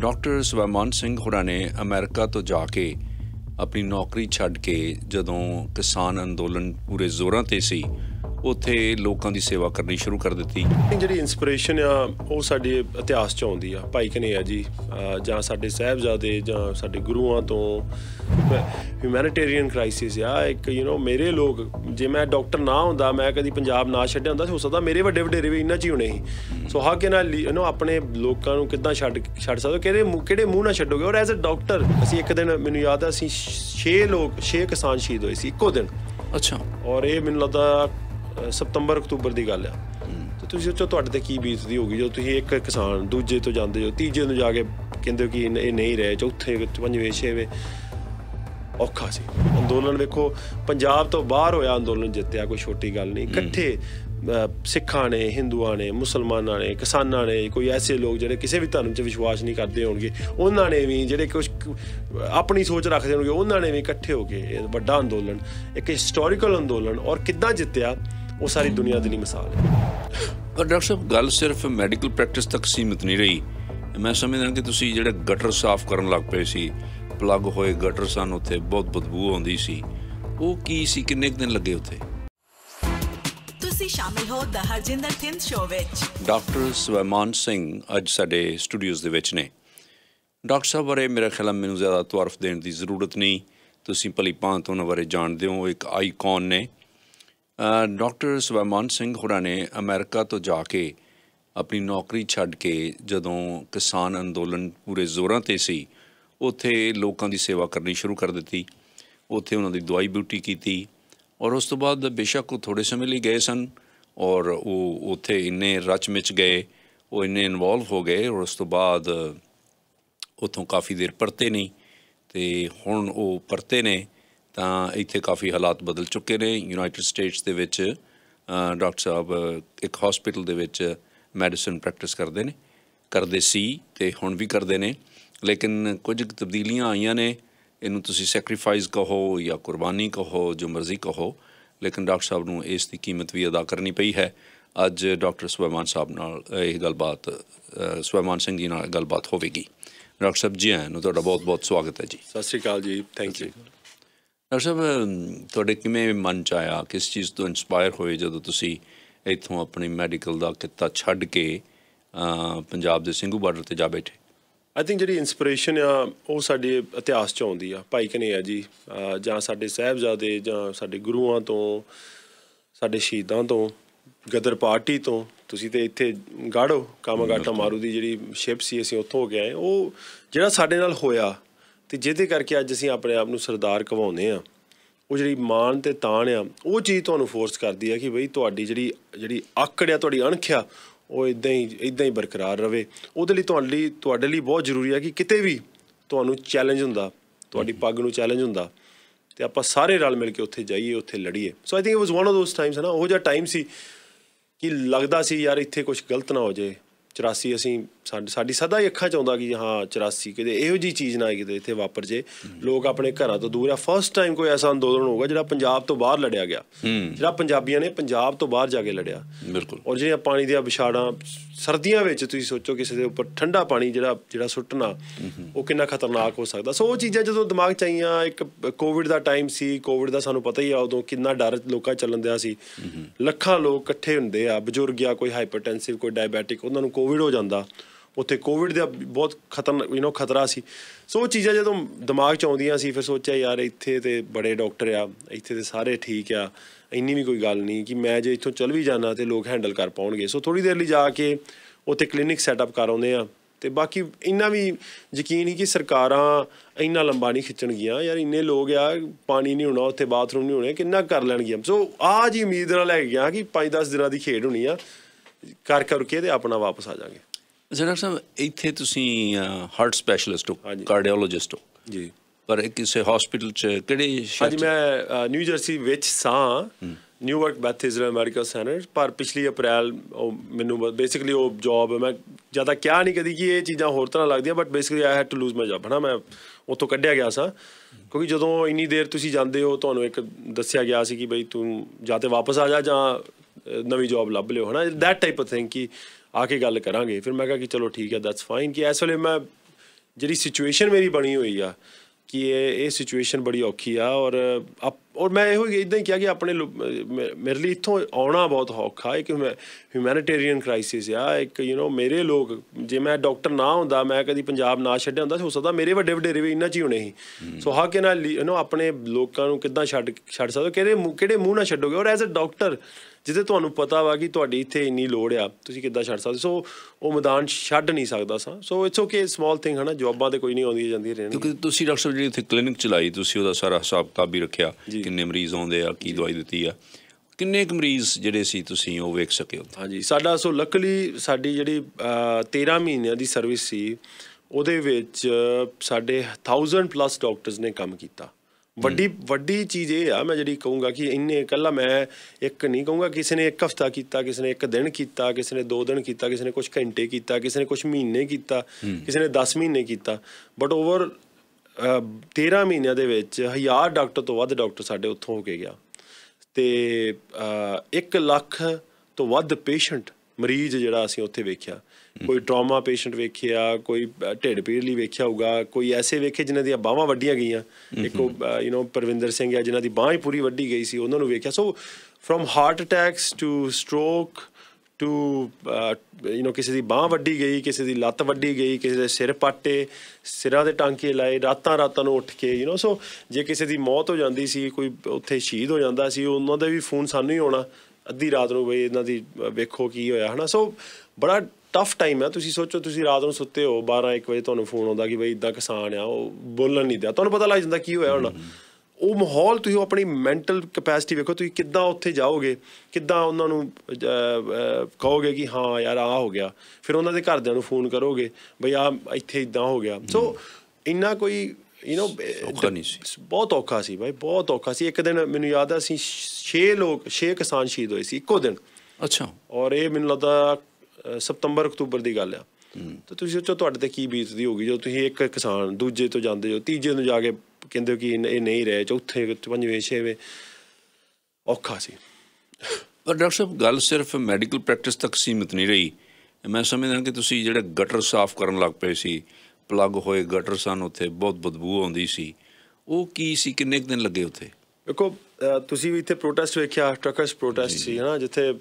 Doctor Shubman Singh ਹੋਰਾਂ ਨੇ America ਤੋਂ ਜਾ ਕੇ ਆਪਣੀ ਨੌਕਰੀ ਛੱਡ ਕੇ ਜਦੋਂ ਕਿਸਾਨ ਅੰਦੋਲਨ ਪੂਰੇ ਜ਼ੋਰਾਂ ਤੇ ਸੀ ਉੱਥੇ ਲੋਕਾਂ ਦੀ ਸੇਵਾ ਕਰਨੀ ਸ਼ੁਰੂ ਕਰ ਦਿੱਤੀ ਜਿਹੜੀ ਇਨਸਪੀਰੇਸ਼ਨ ਆ ਉਹ ਸਾਡੇ ਇਤਿਹਾਸ ਚ ਆਉਂਦੀ ਆ ਭਾਈ ਕਨੇਆ ਜੀ ਜਾਂ ਸਾਡੇ ਸਹਿਬਜ਼ਾਦੇ ਜਾਂ ਸਾਡੇ ਗੁਰੂਆਂ ਤੋਂ ਹਿਊਮੈਨਿਟੇਰੀਅਨ ਕ੍ਰਾਈਸਿਸ ਆ ਇੱਕ ਯੂ نو ਮੇਰੇ ਲੋਕ ਜੇ ਮੈਂ ਡਾਕਟਰ ਨਾ ਹੁੰਦਾ ਮੈਂ ਕਦੀ ਪੰਜਾਬ ਨਾ ਛੱਡਿਆ ਹੁੰਦਾ ਹੋ ਸਕਦਾ ਮੇਰੇ ਵੱਡੇ ਵੱਡੇ ਵੀ ਇੰਨਾ ਚ ਹੀ ਹੋਣੇ ਸੀ ਸੋ ਹੱਕ ਨਾਲ ਯੂ نو ਆਪਣੇ ਲੋਕਾਂ ਨੂੰ ਕਿੱਦਾਂ ਛੱਡ ਛੱਡ ਸਕਦੇ ਕਿਹੜੇ ਕਿਹੜੇ ਮੂੰਹ ਨਾਲ ਛੱਡੋਗੇ ਔਰ ਐਜ਼ ਅ ਡਾਕਟਰ ਅਸੀਂ ਇੱਕ ਦਿਨ ਮੈਨੂੰ ਯਾਦ ਆ ਅਸੀਂ 6 ਲੋਕ 6 ਕਿਸਾਨ ਸ਼ਹੀਦ ਹੋਏ ਸੀ ਇੱਕੋ ਦਿਨ ਅੱਛਾ ਔਰ ਇਹ ਮੈਨੂੰ ਲੱਗਦਾ ਸਤੰਬਰ ਅਕਤੂਬਰ ਦੀ ਗੱਲ ਆ ਤੇ ਤੁਸੀਂ ਸੋਚੋ ਤੁਹਾਡੇ ਤੇ ਕੀ ਬੀਤਦੀ ਹੋਗੀ ਜਦੋਂ ਤੁਸੀਂ ਇੱਕ ਕਿਸਾਨ ਦੂਜੇ ਤੋਂ ਜਾਂਦੇ ਹੋ ਤੀਜੇ ਨੂੰ ਜਾ ਕੇ ਕਹਿੰਦੇ ਹੋ ਕਿ ਇਹ ਨਹੀਂ ਰਹੇ ਚੌਥੇ ਪੰਜਵੇਂ ਛੇਵੇਂ ਔਖਾ ਸੀ ਅੰਦੋਲਨ ਵੇਖੋ ਪੰਜਾਬ ਤੋਂ ਬਾਹਰ ਹੋਇਆ ਅੰਦੋਲਨ ਜਿੱਤਿਆ ਕੋਈ ਛੋਟੀ ਗੱਲ ਨਹੀਂ ਇਕੱਠੇ ਸਿੱਖਾਂ ਨੇ ਹਿੰਦੂਆਂ ਨੇ ਮੁਸਲਮਾਨਾਂ ਨੇ ਕਿਸਾਨਾਂ ਨੇ ਕੋਈ ਐਸੇ ਲੋਕ ਜਿਹੜੇ ਕਿਸੇ ਵੀ ਧਰਮ 'ਚ ਵਿਸ਼ਵਾਸ ਨਹੀਂ ਕਰਦੇ ਹੋਣਗੇ ਉਹਨਾਂ ਨੇ ਵੀ ਜਿਹੜੇ ਕੁਝ ਆਪਣੀ ਸੋਚ ਰੱਖਦੇ ਹੋਣਗੇ ਉਹਨਾਂ ਨੇ ਵੀ ਇਕੱਠੇ ਹੋ ਕੇ ਇਹ ਵੱਡਾ ਅੰਦੋਲਨ ਇੱਕ ਹਿਸਟੋਰੀਕਲ ਅੰਦੋਲਨ ਔਰ ਕਿੱਦਾਂ ਜਿੱਤਿਆ ਉਹ ਸਾਰੀ ਦੁਨੀਆ ਦੀ ਲਈ ਮਿਸਾਲ ਹੈ ਪਰ ਡਾਕਟਰ ਸਾਹਿਬ ਗੱਲ ਸਿਰਫ ਮੈਡੀਕਲ ਪ੍ਰੈਕਟਿਸ ਤੱਕ ਸੀਮਿਤ ਨਹੀਂ ਰਹੀ ਮੈਂ ਸਮਝਦਾ ਕਿ ਤੁਸੀਂ ਜਿਹੜੇ ਗਟਰ ਸਾਫ਼ ਕਰਨ ਲੱਗ ਪਏ ਸੀ ਪਲੱਗ ਹੋਏ ਗਟਰ ਸਨ ਉੱਥੇ ਬਹੁਤ ਬਦਬੂ ਆਉਂਦੀ ਸੀ ਉਹ ਕੀ ਸੀ ਕਿੰਨੇ ਦਿਨ ਲੱਗੇ ਉੱਥੇ ਤੁਸੀਂ ਸ਼ਾਮਿਲ ਹੋ ਦਾ ਹਰਜਿੰਦਰ ਥਿੰਦ ਸ਼ੋਅ ਵਿੱਚ ਡਾਕਟਰ ਸਵੈਮਾਨ ਸਿੰਘ ਅੱਜ ਸਾਡੇ ਸਟੂਡੀਓਜ਼ ਦੇ ਵਿੱਚ ਨੇ ਡਾਕਟਰ ਸਾਹਿਬ ਬਾਰੇ ਮੇਰਾ ਖਿਆਲ ਮੈਨੂੰ ਜ਼ਿਆਦਾ ਤਾਰਫ ਦੇਣ ਦੀ ਜ਼ਰੂਰਤ ਨਹੀਂ ਤੁਸੀਂ ਭਲੀ ਭਾਂਤ ਉਹਨਾਂ ਬਾਰੇ ਜਾਣਦੇ ਹੋ ਇੱਕ ਆਈਕਨ ਨੇ ਡਾਕਟਰ ਸੁਭਮਨ ਸਿੰਘ ਹੋਰਾਂ ਨੇ ਅਮਰੀਕਾ ਤੋਂ ਜਾ ਕੇ ਆਪਣੀ ਨੌਕਰੀ ਛੱਡ ਕੇ ਜਦੋਂ ਕਿਸਾਨ ਅੰਦੋਲਨ ਪੂਰੇ ਜ਼ੋਰਾਂ ਤੇ ਸੀ ਉੱਥੇ ਲੋਕਾਂ ਦੀ ਸੇਵਾ ਕਰਨੀ ਸ਼ੁਰੂ ਕਰ ਦਿੱਤੀ ਉੱਥੇ ਉਹਨਾਂ ਦੀ ਦਵਾਈ ਬਿਊਟੀ ਕੀਤੀ ਔਰ ਉਸ ਤੋਂ ਬਾਅਦ ਬੇਸ਼ੱਕ ਉਹ ਥੋੜੇ ਸਮੇਂ ਲਈ ਗਏ ਸਨ ਔਰ ਉਹ ਉੱਥੇ ਇੰਨੇ ਰਚ ਮਿਚ ਗਏ ਉਹ ਇੰਨੇ ਇਨਵੋਲਵ ਹੋ ਗਏ ਔਰ ਉਸ ਤੋਂ ਬਾਅਦ ਉਥੋਂ ਕਾਫੀ ਦੇਰ ਪਰਤੇ ਨਹੀਂ ਤੇ ਹੁਣ ਉਹ ਪਰਤੇ ਨੇ ਤਾਂ ਇੱਥੇ ਕਾਫੀ ਹਾਲਾਤ ਬਦਲ ਚੁੱਕੇ ਨੇ ਯੂਨਾਈਟਿਡ ਸਟੇਟਸ ਦੇ ਵਿੱਚ ਡਾਕਟਰ ਸਾਹਿਬ ਇੱਕ ਹਸਪੀਟਲ ਦੇ ਵਿੱਚ ਮੈਡੀਸਨ ਪ੍ਰੈਕਟਿਸ ਕਰਦੇ ਨੇ ਕਰਦੇ ਸੀ ਤੇ ਹੁਣ ਵੀ ਕਰਦੇ ਨੇ ਲੇਕਿਨ ਕੁਝ ਤਬਦੀਲੀਆਂ ਆਈਆਂ ਨੇ ਇਹਨੂੰ ਤੁਸੀਂ ਸੈਕਰੀਫਾਈਸ ਕਹੋ ਜਾਂ ਕੁਰਬਾਨੀ ਕਹੋ ਜੋ ਮਰਜ਼ੀ ਕਹੋ ਲੇਕਿਨ ਡਾਕਟਰ ਸਾਹਿਬ ਨੂੰ ਇਸ ਦੀ ਕੀਮਤ ਵੀ ਅਦਾ ਕਰਨੀ ਪਈ ਹੈ ਅੱਜ ਡਾਕਟਰ ਸੁਭਮਨ ਸਾਹਿਬ ਨਾਲ ਇਹ ਗੱਲਬਾਤ ਸੁਭਮਨ ਸਿੰਘ ਜੀ ਨਾਲ ਗੱਲਬਾਤ ਹੋਵੇਗੀ ਡਾਕਟਰ ਸਾਹਿਬ ਜੀ ਨੂੰ ਤੁਹਾਡਾ ਬਹੁਤ ਬਹੁਤ ਸਵਾਗਤ ਹੈ ਜੀ ਸਤਿ ਸ਼੍ਰੀ ਅਕਾਲ ਜੀ ਥੈਂਕ ਯੂ ਡਾਕਟਰ ਸਾਹਿਬ ਤੁਹਾਡੇ ਕਿਵੇਂ ਮਨ ਚ ਆਇਆ ਕਿਸ ਚੀਜ਼ ਤੋਂ ਇਨਸਪਾਇਰ ਹੋਏ ਜਦੋਂ ਤੁਸੀਂ ਇੱਥੋਂ ਆਪਣੀ ਮੈਡੀਕਲ ਦਾ ਕਿੱਤਾ ਛੱਡ ਕੇ ਪੰਜਾਬ ਦੇ ਸਿੰਘੂ ਬਾਰਡਰ ਤੇ ਜਾ ਬੈਠੇ ਆਈ ਥਿੰਕ ਜਿਹੜੀ ਇਨਸਪੀਰੇਸ਼ਨ ਆ ਉਹ ਸਾਡੇ ਇਤਿਹਾਸ ਚ ਆਉਂਦੀ ਆ ਭਾਈ ਕਨੇ ਆ ਜੀ ਜਾਂ ਸਾਡੇ ਸਹਿਬਜ਼ਾਦੇ ਜਾਂ ਸਾਡੇ ਗੁਰੂਆਂ ਤੋਂ ਸਾਡੇ ਸ਼ਹੀਦਾਂ ਤੋਂ ਗਦਰ ਪਾਰਟੀ ਤੋਂ ਤੁਸੀਂ ਤੇ ਇੱਥੇ ਗਾੜੋ ਕਾਮਾਗਾਟਾ ਮਾਰੂ ਦੀ ਜਿਹੜੀ ਸ਼ਿਪ ਸੀ ਅਸੀਂ ਉੱਥੋਂ ਹੋ ਗਏ ਉਹ ਜਿਹੜਾ ਸਾਡੇ ਨਾਲ ਹੋਇਆ ਤੇ ਜਿਹਦੇ ਕਰਕੇ ਅੱਜ ਅਸੀਂ ਆਪਣੇ ਆਪ ਨੂੰ ਸਰਦਾਰ ਕਹਾਉਂਦੇ ਆ ਉਹ ਜਿਹੜੀ ਮਾਨ ਤੇ ਤਾਣ ਆ ਉਹ ਚੀਜ਼ ਤੁਹਾਨੂੰ ਫੋਰਸ ਕਰਦੀ ਆ ਕਿ ਬਈ ਤੁਹਾਡੀ ਜਿਹੜੀ ਜਿਹੜੀ ਆਕੜ ਆ ਤੁਹਾਡੀ ਅਣਖਿਆ ਉਹ ਇਦਾਂ ਹੀ ਇਦਾਂ ਹੀ ਬਰਕਰਾਰ ਰਵੇ ਉਹਦੇ ਲਈ ਤੁਹਾਡੇ ਲਈ ਤੁਹਾਡੇ ਲਈ ਬਹੁਤ ਜ਼ਰੂਰੀ ਆ ਕਿ ਕਿਤੇ ਵੀ ਤੁਹਾਨੂੰ ਚੈਲੰਜ ਹੁੰਦਾ ਤੁਹਾਡੀ ਪੱਗ ਨੂੰ ਚੈਲੰਜ ਹੁੰਦਾ ਤੇ ਆਪਾਂ ਸਾਰੇ ਰਲ ਮਿਲ ਕੇ ਉੱਥੇ ਜਾਈਏ ਉੱਥੇ ਲੜੀਏ so I think it was one of those times ਹੈ ਨਾ ਉਹ ਜਿਹੜਾ ਟਾਈਮ ਸੀ ਕਿ ਲੱਗਦਾ ਸੀ ਯਾਰ ਇੱਥੇ ਕੁਝ ਗਲਤ ਨਾ ਹੋ ਜਾਏ 84 ਅਸੀਂ ਸਾਡੀ ਸਦਾ ਹੀ ਅੱਖਾਂ ਚ ਆਉਂਦਾ ਕਿ ਹਾਂ 84 ਕਿਤੇ ਇਹੋ ਜੀ ਚੀਜ਼ ਨਾ ਕਿਤੇ ਇੱਥੇ ਵਾਪਰ ਜੇ ਲੋਕ ਆਪਣੇ ਘਰਾਂ ਤੋਂ ਦੂਰ ਆ ਫਰਸਟ ਟਾਈਮ ਕੋਈ ਐਸਾ ਅੰਦੋਲਨ ਹੋਊਗਾ ਜਿਹੜਾ ਪੰਜਾਬ ਤੋਂ ਬਾਹਰ ਲੜਿਆ ਗਿਆ ਜਿਹੜਾ ਪੰਜਾਬੀਆਂ ਨੇ ਪੰਜਾਬ ਤੋਂ ਬਾਹਰ ਜਾ ਕੇ ਲੜਿਆ ਬਿਲਕੁਲ ਔਰ ਜਿਹੜੀਆਂ ਪਾਣੀ ਦੀਆਂ ਵਿਛਾੜਾਂ ਸਰਦੀਆਂ ਵਿੱਚ ਤੁਸੀਂ ਸੋਚੋ ਕਿਸੇ ਦੇ ਉੱਪਰ ਠੰਡਾ ਪਾਣੀ ਜਿਹੜਾ ਜਿਹੜਾ ਸੁੱਟਣਾ ਉਹ ਕਿੰਨਾ ਖਤਰਨਾਕ ਹੋ ਸਕਦਾ ਸੋ ਉਹ ਚੀਜ਼ਾਂ ਜਦੋਂ ਦਿਮਾਗ ਚ ਆਈਆਂ ਇੱਕ ਕੋਵਿਡ ਦਾ ਟਾਈਮ ਸੀ ਕੋਵਿਡ ਦਾ ਸਾਨੂੰ ਪਤਾ ਹੀ ਆ ਉਦੋਂ ਕਿੰਨਾ ਡਰ ਲੋਕਾਂ ਚੱਲਣ ਦਿਆ ਸੀ ਲੱਖਾਂ ਲੋਕ ਇਕੱਠੇ ਹੁੰਦੇ ਆ ਬਜ਼ੁਰਗ ਆ ਕੋਈ ਹਾਈਪਰਟੈਂਸਿਵ ਕੋਈ ਡਾਇਬੈਟਿਕ ਉਹਨਾਂ ਨੂੰ ਕੋਵਿਡ ਹੋ ਜਾਂਦਾ ਉੱਥੇ ਕੋਵਿਡ ਦਾ ਬਹੁਤ ਖਤਰਨ ਯੂ نو ਖਤਰਾ ਸੀ ਸੋ ਉਹ ਚੀਜ਼ਾਂ ਜਦੋਂ ਦਿਮਾਗ 'ਚ ਆਉਂਦੀਆਂ ਸੀ ਫਿਰ ਸੋਚਿਆ ਯਾਰ ਇੱਥੇ ਤੇ ਬੜੇ ਡਾਕਟਰ ਆ ਇੱਥੇ ਤੇ ਸਾਰੇ ਠੀਕ ਆ ਇੰਨੀ ਵੀ ਕੋਈ ਗੱਲ ਨਹੀਂ ਕਿ ਮੈਂ ਜੇ ਇੱਥੋਂ ਚਲ ਵੀ ਜਾਣਾ ਤੇ ਲੋਕ ਹੈਂਡਲ ਕਰ ਪਾਉਣਗੇ ਸੋ ਥੋੜੀ ਦੇਰ ਲਈ ਜਾ ਕੇ ਉੱਥੇ ਕਲੀਨਿਕ ਸੈਟਅਪ ਕਰ ਆਉਂਦੇ ਆ ਤੇ ਬਾਕੀ ਇੰਨਾ ਵੀ ਯਕੀਨ ਹੀ ਕਿ ਸਰਕਾਰਾਂ ਇੰਨਾ ਲੰਬਾ ਨਹੀਂ ਖਿੱਚਣਗੀਆਂ ਯਾਰ ਇੰਨੇ ਲੋਕ ਆ ਪਾਣੀ ਨਹੀਂ ਹੋਣਾ ਉੱਥੇ ਬਾਥਰੂਮ ਨਹੀਂ ਹੋਣੇ ਕਿੰਨਾ ਕਰ ਲੈਣਗੀਆਂ ਸੋ ਆਹ ਜੀ ਉਮੀਦ ਨਾਲ ਲੈ ਗਿਆ ਕਿ 5-10 ਦਿਨਾਂ ਦੀ ਖੇਡ ਹੋਣੀ ਆ ਕਰ ਕੇ ਤੇ ਆਪਣਾ ਵਾਪਸ ਆ ਜਾਾਂਗੇ ਡਾਕਟਰ ਸਾਹਿਬ ਇੱਥੇ ਤੁਸੀਂ ਹਾਰਟ ਸਪੈਸ਼ਲਿਸਟ ਹੋ ਕਾਰਡੀਓਲੋਜਿਸਟ ਹੋ ਜੀ ਪਰ ਕਿਸੇ ਹਸਪੀਟਲ ਚ ਕਿਹੜੇ ਜੀ ਮੈਂ ਨਿਊ ਜਰਸੀ ਵਿੱਚ ਸਾਂ ਨਿਊਯਾਰਕ ਬੈਥਿਸਰਾ ਅਮਰੀਕਾ ਸੈਂਟਰ ਪਰ ਪਿਛਲੀ ਅਪ੍ਰੈਲ ਮੈਨੂੰ ਬੇਸਿਕਲੀ ਉਹ ਜੌਬ ਮੈਂ ਜ਼ਿਆਦਾ ਕਿਹਾ ਨਹੀਂ ਕਦੀ ਕਿ ਇਹ ਚੀਜ਼ਾਂ ਹੋਰ ਤਰ੍ਹਾਂ ਲੱਗਦੀਆਂ but basically I had to lose my job ਹਨਾ ਮੈਂ ਉਤੋਂ ਕੱਢਿਆ ਗਿਆ ਸਾਂ ਕਿਉਂਕਿ ਜਦੋਂ ਇੰਨੀ ਦੇਰ ਤੁਸੀਂ ਜਾਂਦੇ ਹੋ ਤੁਹਾਨੂੰ ਇੱਕ ਦੱਸਿਆ ਗਿਆ ਸੀ ਕਿ ਬਈ ਤੂੰ ਜਾਂ ਤੇ ਵਾਪਸ ਆ ਜਾ ਜਾਂ ਨਵੀਂ ਜੌਬ ਲੱਭ ਲਿਓ ਹਨਾ ਦੈਟ ਟਾਈਪ ਆਫ thing ਕਿ ਆ ਕੇ ਗੱਲ ਕਰਾਂਗੇ ਫਿਰ ਮੈਂ ਕਿਹਾ ਕਿ ਚਲੋ ਠੀਕ ਹੈ ਦੈਟਸ ਫਾਈਨ ਕਿ ਇਸ ਵੇਲੇ ਮੈਂ ਜਿਹੜੀ ਸਿਚੁਏਸ਼ਨ ਮੇਰੀ ਬਣੀ ਹੋਈ ਆ ਕਿ ਇਹ ਇਹ ਸਿਚੁਏਸ਼ਨ ਬੜੀ ਔਖੀ ਆ ਔਰ ਔਰ ਮੈਂ ਇਹੋ ਇਦਾਂ ਹੀ ਕਿਹਾ ਕਿ ਆਪਣੇ ਮੇਰੇ ਲਈ ਇੱਥੋਂ ਆਉਣਾ ਬਹੁਤ ਔਖਾ ਹੈ ਕਿ ਮੈਂ ਹਿਊਮੈਨਿਟੇਰੀਅਨ ਕ੍ਰਾਈਸਿਸ ਆ ਇੱਕ ਯੂ نو ਮੇਰੇ ਲੋਕ ਜੇ ਮੈਂ ਡਾਕਟਰ ਨਾ ਹੁੰਦਾ ਮੈਂ ਕਦੀ ਪੰਜਾਬ ਨਾ ਛੱਡਿਆ ਹੁੰਦਾ ਹੋ ਸਕਦਾ ਮੇਰੇ ਵੱਡੇ ਵਡੇਰੇ ਵੀ ਇੰਨਾ ਚ ਹੀ ਹੋਣੇ ਸੀ ਸੋ ਹਾ ਕਿ ਨਾਲ ਯੂ نو ਆਪਣੇ ਲੋਕਾਂ ਨੂੰ ਕਿੱਦਾਂ ਛੱਡ ਛੱਡ ਸਕਦੇ ਕਿਹੜੇ ਕਿਹੜੇ ਮੂੰਹ ਨਾਲ ਛੱਡੋਗੇ ਔਰ ਐਜ਼ ਅ ਡਾਕਟਰ ਜਿੱਦੇ ਤੁਹਾਨੂੰ ਪਤਾ ਵਾ ਕਿ ਤੁਹਾਡੀ ਇੱਥੇ ਇੰਨੀ ਲੋੜ ਆ ਤੁਸੀਂ ਕਿੱਦਾਂ ਛੱਡ ਸਕਦੇ ਸੋ ਉਹ ਮੈਦਾਨ ਛੱਡ ਨਹੀਂ ਸਕਦਾ ਸਾਂ so it's okay small thing ਹਨਾ ਜਵਾਬਾਂ ਤੇ ਕੋਈ ਨਹੀਂ ਆਉਂਦੀ ਜਾਂਦੀ ਰਹਿਣੀ ਕਿਉਂਕਿ ਤੁਸੀਂ ਡਾਕਟਰ ਜਿਹੜੀ ਇੱਥੇ ਕਲੀਨਿਕ ਚਲਾਈ ਤੁਸੀਂ ਉਹਦਾ ਸਾਰਾ ਹਿਸਾਬ ਕਿਤਾਬ ਵੀ ਰੱਖਿਆ ਕਿੰਨੇ ਮਰੀਜ਼ ਆਉਂਦੇ ਆ ਕੀ ਦਵਾਈ ਦਿੱਤੀ ਆ ਕਿੰਨੇ ਕੁ ਮਰੀਜ਼ ਜਿਹੜੇ ਸੀ ਤੁਸੀਂ ਉਹ ਵੇਖ ਸਕੇ ਹੋ ਹਾਂਜੀ ਸਾਡਾ ਸੋ ਲੱਕਲੀ ਸਾਡੀ ਜਿਹੜੀ 13 ਮਹੀਨਿਆਂ ਦੀ ਸਰਵਿਸ ਸੀ ਉਹਦੇ ਵਿੱਚ ਸਾਡੇ 1000 ਪਲੱਸ ਡਾਕਟਰਸ ਨੇ ਕੰਮ ਕੀਤਾ ਵੱਡੀ ਵੱਡੀ ਚੀਜ਼ ਇਹ ਆ ਮੈਂ ਜਿਹੜੀ ਕਹੂੰਗਾ ਕਿ ਇੰਨੇ ਇਕੱਲਾ ਮੈਂ ਇੱਕ ਨਹੀਂ ਕਹੂੰਗਾ ਕਿਸੇ ਨੇ ਇੱਕ ਹਫਤਾ ਕੀਤਾ ਕਿਸੇ ਨੇ ਇੱਕ ਦਿਨ ਕੀਤਾ ਕਿਸੇ ਨੇ ਦੋ ਦਿਨ ਕੀਤਾ ਕਿਸੇ ਨੇ ਕੁਝ ਘੰਟੇ ਕੀਤਾ ਕਿਸੇ ਨੇ ਕੁਝ ਮਹੀਨੇ ਕੀਤਾ ਕਿਸੇ ਨੇ 10 ਮਹੀਨੇ ਕੀਤਾ ਬਟ ਓਵਰ 13 ਮਹੀਨਿਆਂ ਦੇ ਵਿੱਚ ਹਜ਼ਾਰ ਡਾਕਟਰ ਤੋਂ ਵੱਧ ਡਾਕਟਰ ਸਾਡੇ ਉੱਥੋਂ ਹੋ ਕੇ ਗਿਆ ਤੇ 1 ਲੱਖ ਤੋਂ ਵੱਧ ਪੇਸ਼ੈਂਟ ਮਰੀਜ਼ ਜਿਹੜਾ ਅਸੀਂ ਉੱਥੇ ਵੇਖਿਆ ਕੋਈ ਟਰਾਮਾ ਪੇਸ਼ੈਂਟ ਵੇਖਿਆ ਕੋਈ ਢਿੱਡ ਪੀੜ ਲਈ ਵੇਖਿਆ ਹੋਊਗਾ ਕੋਈ ਐਸੇ ਵੇਖੇ ਜਿਨ੍ਹਾਂ ਦੀਆਂ ਬਾਹਾਂ ਵੱਡੀਆਂ ਗਈਆਂ ਇੱਕ ਯੂ نو ਪਰਵਿੰਦਰ ਸਿੰਘ ਆ ਜਿਨ੍ਹਾਂ ਦੀ ਬਾਹ ਹੀ ਪੂਰੀ ਵੱਡੀ ਗਈ ਸੀ ਉਹਨਾਂ ਨੂੰ ਵੇਖਿਆ so from heart attacks to stroke to you know ਕਿਸੇ ਦੀ ਬਾਹ ਵੱਡੀ ਗਈ ਕਿਸੇ ਦੀ ਲੱਤ ਵੱਡੀ ਗਈ ਕਿਸੇ ਦੇ ਸਿਰ ਪਾਟੇ ਸਿਰਾਂ ਦੇ ਟਾਂਕੇ ਲਾਏ ਰਾਤਾਂ ਰਾਤਾਂ ਨੂੰ ਉੱਠ ਕੇ ਯੂ نو ਸੋ ਜੇ ਕਿਸੇ ਦੀ ਮੌਤ ਹੋ ਜਾਂਦੀ ਸੀ ਕੋਈ ਉੱਥੇ ਸ਼ਹੀਦ ਹੋ ਜਾਂਦਾ ਸੀ ਉਹਨਾਂ ਦੇ ਵੀ ਫੋਨ ਸਾਨੂੰ ਹੀ ਆਉਣਾ ਅੱਧੀ ਰਾਤ ਨੂੰ ਬਈ ਇਹਨਾਂ ਦੀ ਵੇਖੋ ਕੀ ਹੋਇਆ ਹਨਾ ਸੋ ਬੜਾ ਟਫ ਟਾਈਮ ਹੈ ਤੁਸੀਂ ਸੋਚੋ ਤੁਸੀਂ ਰਾਤ ਨੂੰ ਸੁੱਤੇ ਹੋ 12 1 ਵਜੇ ਤੁਹਾਨੂੰ ਫੋਨ ਆਉਂਦਾ ਕਿ ਬਈ ਇਦਾਂ ਕਿਸਾਨ ਆ ਉਹ ਬੋਲਣ ਨਹੀਂ ਦਿਆ ਤੁਹਾਨੂੰ ਪਤਾ ਲੱਗ ਜਾਂਦਾ ਕੀ ਹੋਇਆ ਹੁਣ ਉਹ ਮਾਹੌਲ ਤੁਸੀਂ ਆਪਣੀ ਮੈਂਟਲ ਕਪੈਸਿਟੀ ਵੇਖੋ ਤੁਸੀਂ ਕਿੱਦਾਂ ਉੱਥੇ ਜਾਓਗੇ ਕਿੱਦਾਂ ਉਹਨਾਂ ਨੂੰ ਕਹੋਗੇ ਕਿ ਹਾਂ ਯਾਰ ਆ ਹੋ ਗਿਆ ਫਿਰ ਉਹਨਾਂ ਦੇ ਘਰਦਿਆਂ ਨੂੰ ਫੋਨ ਕਰੋਗੇ ਬਈ ਆ ਇੱਥੇ ਇਦਾਂ ਹੋ ਗਿਆ ਸੋ ਇੰਨਾ ਕੋਈ ਯੂ نو ਔਖਾ ਨਹੀਂ ਸੀ ਬਹੁਤ ਔਖਾ ਸੀ ਭਾਈ ਬਹੁਤ ਔਖਾ ਸੀ ਇੱਕ ਦਿਨ ਮੈਨੂੰ ਯਾਦ ਆ ਅਸੀਂ 6 ਲੋਕ 6 ਕਿਸਾਨ ਸ਼ਹੀਦ ਹੋਏ ਸੀ ਇੱਕੋ ਦਿਨ ਅੱਛਾ ਔਰ ਇਹ ਮੈਨੂੰ ਲੱਗਦਾ ਸਤੰਬਰ ਅਕਤੂਬਰ ਦੀ ਗੱਲ ਆ ਤਾਂ ਤੁਸੀਂ ਸੋਚੋ ਤੁਹਾਡੇ ਤੇ ਕੀ ਬੀਤਦੀ ਹੋਗੀ ਜਦੋਂ ਤੁਸੀਂ ਇੱਕ ਕਿਸਾਨ ਦੂਜੇ ਤੋਂ ਜਾਂਦੇ ਹੋ ਤੀਜੇ ਨੂੰ ਜਾ ਕੇ ਕਹਿੰਦੇ ਕਿ ਇਹ ਨਹੀਂ ਰਹੇ ਚੌਥੇ ਪੰਜਵੇਂ ਛੇਵੇਂ ਔਖਾ ਸੀ ਪਰ ਡਾਕਟਰ ਸਾਹਿਬ ਗੱਲ ਸਿਰਫ ਮੈਡੀਕਲ ਪ੍ਰੈਕਟਿਸ ਤੱਕ ਸੀਮਿਤ ਨਹੀਂ ਰਹੀ ਮੈਂ ਸਮਝਦਾ ਕਿ ਤੁਸੀਂ ਜਿਹੜਾ ਗਟਰ ਸਾਫ਼ ਕਰਨ ਲੱਗ ਪਏ ਸੀ ਪਲੱਗ ਹੋਏ ਗਟਰ ਸਨ ਉੱਥੇ ਬਹੁਤ ਬਦਬੂ ਆਉਂਦੀ ਸੀ ਉਹ ਕੀ ਸੀ ਕਿੰਨੇ ਦਿਨ ਲੱਗੇ ਉੱਥੇ ਦੇਖੋ ਤੁਸੀਂ ਵੀ ਇੱਥੇ ਪ੍ਰੋਟੈਸਟ ਵੇਖਿਆ ਟਰੱਕਰਸ ਪ੍ਰੋਟੈਸਟ ਸੀ ਨਾ ਜਿੱਥੇ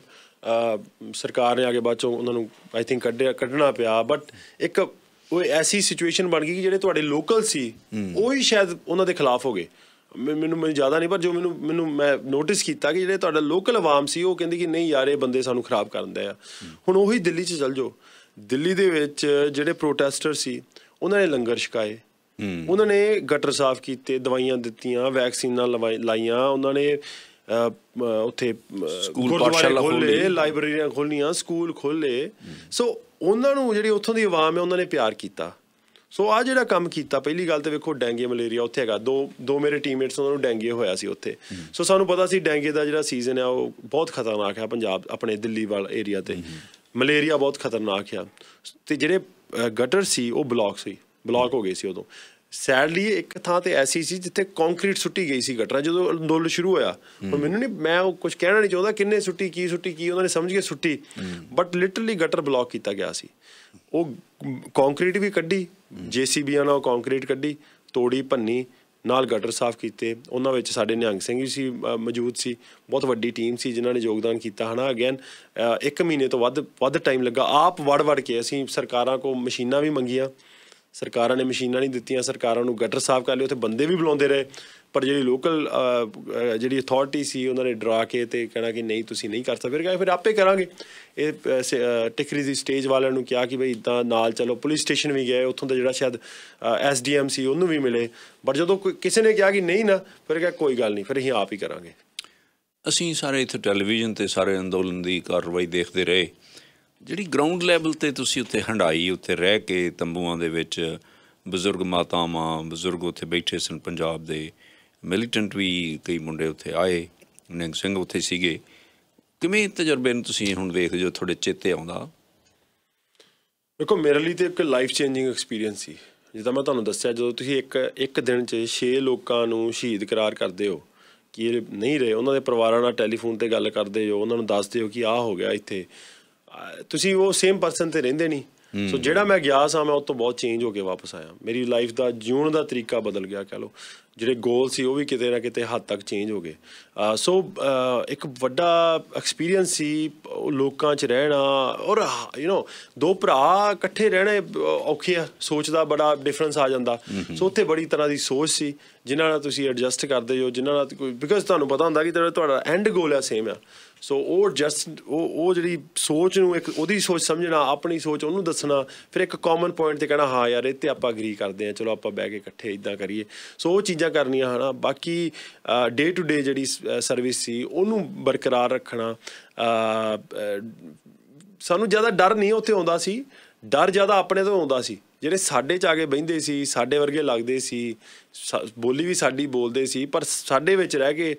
ਸਰਕਾਰ ਨੇ ਆਗੇ ਬਾਅਦ ਚੋਂ ਉਹਨਾਂ ਨੂੰ ਆਈ ਥਿੰਕ ਕੱਢਿਆ ਕੱਢਣਾ ਪਿਆ ਬਟ ਇੱਕ ਉਹ ਐਸੀ ਸਿਚੁਏਸ਼ਨ ਬਣ ਗਈ ਕਿ ਜਿਹੜੇ ਤੁਹਾਡੇ ਲੋਕਲ ਸੀ ਉਹ ਹੀ ਸ਼ਾਇਦ ਉਹਨਾਂ ਦੇ ਖਿਲਾਫ ਹੋ ਗਏ ਮੈਨੂੰ ਮੈਨੂੰ ਜ਼ਿਆਦਾ ਨਹੀਂ ਪਰ ਜੋ ਮੈਨੂੰ ਮੈਨੂੰ ਮੈਂ ਨੋਟਿਸ ਕੀਤਾ ਕਿ ਜਿਹੜੇ ਤੁਹਾਡਾ ਲੋਕਲ ਆਵਾਮ ਸੀ ਉਹ ਕਹਿੰਦੀ ਕਿ ਨਹੀਂ ਯਾਰ ਇਹ ਬੰਦੇ ਸਾਨੂੰ ਖਰਾਬ ਕਰਨ ਦੇ ਆ ਹੁਣ ਉਹੀ ਦਿੱਲੀ 'ਚ ਚਲ ਜਾਓ ਦਿੱਲੀ ਦੇ ਵਿੱਚ ਜਿਹੜੇ ਪ੍ਰੋਟੈਸਟਰ ਸੀ ਉਹਨਾਂ ਨੇ ਲੰਗਰ ਛਕਾਏ ਉਹਨਾਂ ਨੇ ਗਟਰ ਸਾਫ਼ ਕੀਤੇ ਦਵਾਈਆਂ ਦਿੱਤੀਆਂ ਵੈਕਸੀਨਾਂ ਲਾਈਆਂ ਉਹਨਾਂ ਨੇ ਉੱਥੇ ਸਕੂਲ ਪਾਠਸ਼ਾਲਾ ਖੋਲੇ ਲਾਇਬ੍ਰੇਰੀਆਂ ਖੋਲੀਆਂ ਸਕੂਲ ਖੋਲੇ ਸੋ ਉਹਨਾਂ ਨੂੰ ਜਿਹੜੀ ਉੱਥੋਂ ਦੀ ਆਵਾਮ ਹੈ ਉਹਨਾਂ ਨੇ ਪਿਆਰ ਕੀਤਾ ਸੋ ਆ ਜਿਹੜਾ ਕੰਮ ਕੀਤਾ ਪਹਿਲੀ ਗੱਲ ਤੇ ਵੇਖੋ ਡੈਂਗੇ ਮਲੇਰੀਆ ਉੱਥੇ ਹੈਗਾ ਦੋ ਦੋ ਮੇਰੇ ਟੀਮਮੇਟਸ ਉਹਨਾਂ ਨੂੰ ਡੈਂਗੇ ਹੋਇਆ ਸੀ ਉੱਥੇ ਸੋ ਸਾਨੂੰ ਪਤਾ ਸੀ ਡੈਂਗੇ ਦਾ ਜਿਹੜਾ ਸੀਜ਼ਨ ਹੈ ਉਹ ਬਹੁਤ ਖਤਰਨਾਕ ਹੈ ਪੰਜਾਬ ਆਪਣੇ ਦਿੱਲੀ ਵਾਲ ਏਰੀਆ ਤੇ ਮਲੇਰੀਆ ਬਹੁਤ ਖਤਰਨਾਕ ਆ ਤੇ ਜਿਹੜੇ ਗਟਰ ਸੀ ਉਹ ਬਲੌਕ ਸੀ ਬਲੌਕ ਹੋ ਗਈ ਸੀ ਉਦੋਂ ਸੈਡਲੀ ਇੱਕ ਥਾਂ ਤੇ ਐਸੀ ਸੀ ਜਿੱਥੇ ਕੰਕਰੀਟ ਸੁੱਟੀ ਗਈ ਸੀ ਗਟਰਾਂ ਜਦੋਂ ਅੰਦੋਲਨ ਸ਼ੁਰੂ ਹੋਇਆ ਪਰ ਮੈਨੂੰ ਨਹੀਂ ਮੈਂ ਉਹ ਕੁਝ ਕਹਿਣਾ ਨਹੀਂ ਚਾਹੁੰਦਾ ਕਿੰਨੇ ਸੁੱਟੀ ਕੀ ਸੁੱਟੀ ਕੀ ਉਹਨਾਂ ਨੇ ਸਮਝ ਕੇ ਸੁੱਟੀ ਬਟ ਲਿਟਰਲੀ ਗਟਰ ਬਲੌਕ ਕੀਤਾ ਗਿਆ ਸੀ ਉਹ ਕੰਕਰੀਟ ਵੀ ਕੱਢੀ ਜੀਸੀਬੀਆਂ ਨਾਲ ਕੰਕਰੀਟ ਕੱਢੀ ਤੋੜੀ ਭੰਨੀ ਨਾਲ ਗਟਰ ਸਾਫ਼ ਕੀਤੇ ਉਹਨਾਂ ਵਿੱਚ ਸਾਡੇ ਨਿਹੰਗ ਸਿੰਘ ਵੀ ਸੀ ਮੌਜੂਦ ਸੀ ਬਹੁਤ ਵੱਡੀ ਟੀਮ ਸੀ ਜਿਨ੍ਹਾਂ ਨੇ ਯੋਗਦਾਨ ਕੀਤਾ ਹਨਾ ਅਗੇਨ ਇੱਕ ਮਹੀਨੇ ਤੋਂ ਵੱਧ ਵੱਧ ਟਾਈਮ ਲੱਗਾ ਆਪ ਵੜ ਵੜ ਕੇ ਅਸੀਂ ਸਰਕਾਰਾਂ ਕੋ ਮਸ਼ੀਨਾਂ ਵੀ ਮੰਗੀਆਂ ਸਰਕਾਰਾਂ ਨੇ ਮਸ਼ੀਨਾਂ ਨਹੀਂ ਦਿੱਤੀਆਂ ਸਰਕਾਰਾਂ ਨੂੰ ਗਟਰ ਸਾਫ਼ ਕਰ ਲਈ ਉੱਥੇ ਬੰਦੇ ਵੀ ਬੁਲਾਉਂਦੇ ਰਹੇ ਪਰ ਜਿਹੜੀ ਲੋਕਲ ਜਿਹੜੀ ਅਥਾਰਟੀ ਸੀ ਉਹਨਾਂ ਨੇ ਡਰਾ ਕੇ ਤੇ ਕਹਿਣਾ ਕਿ ਨਹੀਂ ਤੁਸੀਂ ਨਹੀਂ ਕਰ ਸਕਦੇ ਫਿਰ ਫਿਰ ਆਪੇ ਕਰਾਂਗੇ ਇਹ ਟਿਕਰੀ ਦੀ ਸਟੇਜ ਵਾਲਿਆਂ ਨੂੰ ਕਿਹਾ ਕਿ ਭਈ ਇਦਾਂ ਨਾਲ ਚਲੋ ਪੁਲਿਸ ਸਟੇਸ਼ਨ ਵੀ ਗਏ ਉੱਥੋਂ ਦਾ ਜਿਹੜਾ ਸ਼ਾਇਦ ਐਸਡੀਐਮ ਸੀ ਉਹਨੂੰ ਵੀ ਮਿਲੇ ਪਰ ਜਦੋਂ ਕਿਸੇ ਨੇ ਕਿਹਾ ਕਿ ਨਹੀਂ ਨਾ ਫਿਰ ਕਿਹਾ ਕੋਈ ਗੱਲ ਨਹੀਂ ਫਿਰ ਅਸੀਂ ਆਪ ਹੀ ਕਰਾਂਗੇ ਅਸੀਂ ਸਾਰੇ ਇੱਥੇ ਟੈਲੀਵਿਜ਼ਨ ਤੇ ਸਾਰੇ ਅੰਦੋਲਨ ਦੀ ਕਾਰਵਾਈ ਦੇਖਦੇ ਰਹੇ ਜਿਹੜੀ ਗਰਾਊਂਡ ਲੈਵਲ ਤੇ ਤੁਸੀਂ ਉੱਥੇ ਹੰਡਾਈ ਉੱਥੇ ਰਹਿ ਕੇ ਤੰਬੂਆਂ ਦੇ ਵਿੱਚ ਬਜ਼ੁਰਗ ਮਾਤਾਵਾਂ ਬਜ਼ੁਰਗ ਉੱਥੇ ਬੈਠੇ ਸਨ ਪੰਜਾਬ ਦੇ ਮਿਲੀਟੈਂਟ ਵੀ ਕਈ ਮੁੰਡੇ ਉੱਥੇ ਆਏ ਨਿੰਗ ਸਿੰਘ ਉੱਥੇ ਸੀਗੇ ਕਿਵੇਂ ਤਜਰਬੇ ਨੂੰ ਤੁਸੀਂ ਹੁਣ ਦੇਖਦੇ ਹੋ ਤੁਹਾਡੇ ਚੇਤੇ ਆਉਂਦਾ ਦੇਖੋ ਮੇਰੇ ਲਈ ਤੇ ਇੱਕ ਲਾਈਫ ਚੇਂਜਿੰਗ ਐਕਸਪੀਰੀਅੰਸ ਸੀ ਜਿੱਦਾਂ ਮੈਂ ਤੁਹਾਨੂੰ ਦੱਸਿਆ ਜਦੋਂ ਤੁਸੀਂ ਇੱਕ ਇੱਕ ਦਿਨ 'ਚ 6 ਲੋਕਾਂ ਨੂੰ ਸ਼ਹੀਦ ਕਰਾਰ ਕਰਦੇ ਹੋ ਕਿ ਇਹ ਨਹੀਂ ਰਹੇ ਉਹਨਾਂ ਦੇ ਪਰਿਵਾਰਾਂ ਨਾਲ ਟੈਲੀਫੋਨ ਤੇ ਗੱਲ ਕਰਦੇ ਹੋ ਉਹਨਾਂ ਨੂੰ ਦੱਸਦੇ ਹੋ ਕਿ ਆਹ ਹੋ ਗਿਆ ਇੱਥੇ ਤੁਸੀਂ ਉਹ ਸੇਮ ਪਰਸਨ ਤੇ ਰਹਿੰਦੇ ਨਹੀਂ ਸੋ ਜਿਹੜਾ ਮੈਂ ਗਿਆ ਸਾਂ ਮੈਂ ਉਹ ਤੋਂ ਬਹੁਤ ਚੇਂਜ ਹੋ ਕੇ ਵਾਪਸ ਆਇਆ ਮੇਰੀ ਲਾਈਫ ਦਾ ਜਿਉਣ ਦਾ ਤਰੀਕਾ ਬਦਲ ਗਿਆ ਕਹ ਲੋ ਜਿਹੜੇ ਗੋਲ ਸੀ ਉਹ ਵੀ ਕਿਤੇ ਨਾ ਕਿਤੇ ਹੱਦ ਤੱਕ ਚੇਂਜ ਹੋ ਗਏ ਸੋ ਇੱਕ ਵੱਡਾ ਐਕਸਪੀਰੀਅੰਸ ਸੀ ਲੋਕਾਂ 'ਚ ਰਹਿਣਾ ਔਰ ਯੂ نو ਦੋ ਭਰਾ ਇਕੱਠੇ ਰਹਿਣਾ ਔਖੇ ਆ ਸੋਚ ਦਾ ਬੜਾ ਡਿਫਰੈਂਸ ਆ ਜਾਂਦਾ ਸੋ ਉੱਥੇ ਬੜੀ ਤਰ੍ਹਾਂ ਦੀ ਸੋਚ ਸੀ ਜਿਨ੍ਹਾਂ ਨਾਲ ਤੁਸੀਂ ਐਡਜਸਟ ਕਰਦੇ ਹੋ ਜਿਨ੍ਹਾਂ ਨਾਲ ਕੋਈ ਬਿਕਾਜ਼ ਤੁਹਾਨੂੰ ਪਤਾ ਹੁੰਦਾ ਕਿ ਤੁਹਾਡਾ ਐਂਡ ਗੋਲ ਹੈ ਸੇਮ ਆ ਸੋ ਉਹ ਜਸਟ ਉਹ ਉਹ ਜਿਹੜੀ ਸੋਚ ਨੂੰ ਇੱਕ ਉਹਦੀ ਸੋਚ ਸਮਝਣਾ ਆਪਣੀ ਸੋਚ ਉਹਨੂੰ ਦੱਸਣਾ ਫਿਰ ਇੱਕ ਕਾਮਨ ਪੁਆਇੰਟ ਤੇ ਕਹਿਣਾ ਹਾਂ ਯਾਰ ਇਹ ਤੇ ਆਪਾਂ ਅਗਰੀ ਕਰਦੇ ਆ ਚਲੋ ਆਪਾਂ ਬਹਿ ਕੇ ਇਕੱਠੇ ਇਦਾਂ ਕਰੀਏ ਸੋ ਉਹ ਚੀਜ਼ਾਂ ਚੀਜ਼ਾਂ ਕਰਨੀਆਂ ਹਨਾ ਬਾਕੀ ਡੇ ਟੂ ਡੇ ਜਿਹੜੀ ਸਰਵਿਸ ਸੀ ਉਹਨੂੰ ਬਰਕਰਾਰ ਰੱਖਣਾ ਸਾਨੂੰ ਜ਼ਿਆਦਾ ਡਰ ਨਹੀਂ ਉੱਥੇ ਆਉਂਦਾ ਸੀ ਡਰ ਜ਼ਿਆਦਾ ਆਪਣੇ ਤੋਂ ਆਉਂਦਾ ਸੀ ਜਿਹੜੇ ਸਾਡੇ ਚ ਆ ਕੇ ਬੈੰਦੇ ਸੀ ਸਾਡੇ ਵਰਗੇ ਲੱਗਦੇ ਸੀ ਬੋਲੀ ਵੀ ਸਾਡੀ ਬੋਲਦੇ ਸੀ ਪਰ ਸਾਡੇ ਵਿੱਚ ਰਹਿ ਕੇ